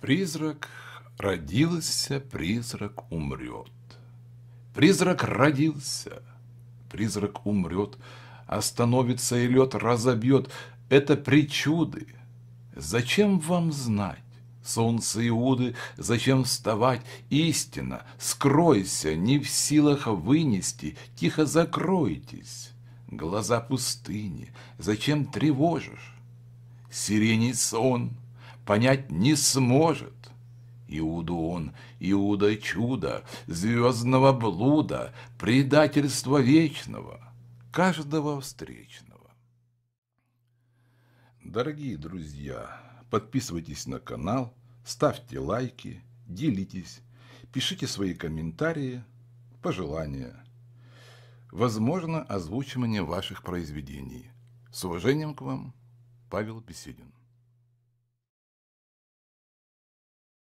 Призрак родился, призрак умрет. Призрак родился, призрак умрет. Остановится и лед разобьет. Это причуды. Зачем вам знать? Солнце Иуды, зачем вставать? Истина, скройся, не в силах вынести, тихо закройтесь. Глаза пустыни, зачем тревожишь? Сиреней сон — понять не сможет. Иуду он, Иуда чудо, звездного блуда, предательства вечного, каждого встречного. Дорогие друзья, подписывайтесь на канал, ставьте лайки, делитесь, пишите свои комментарии, пожелания. Возможно, озвучивание ваших произведений. С уважением к вам, Павел Беседин.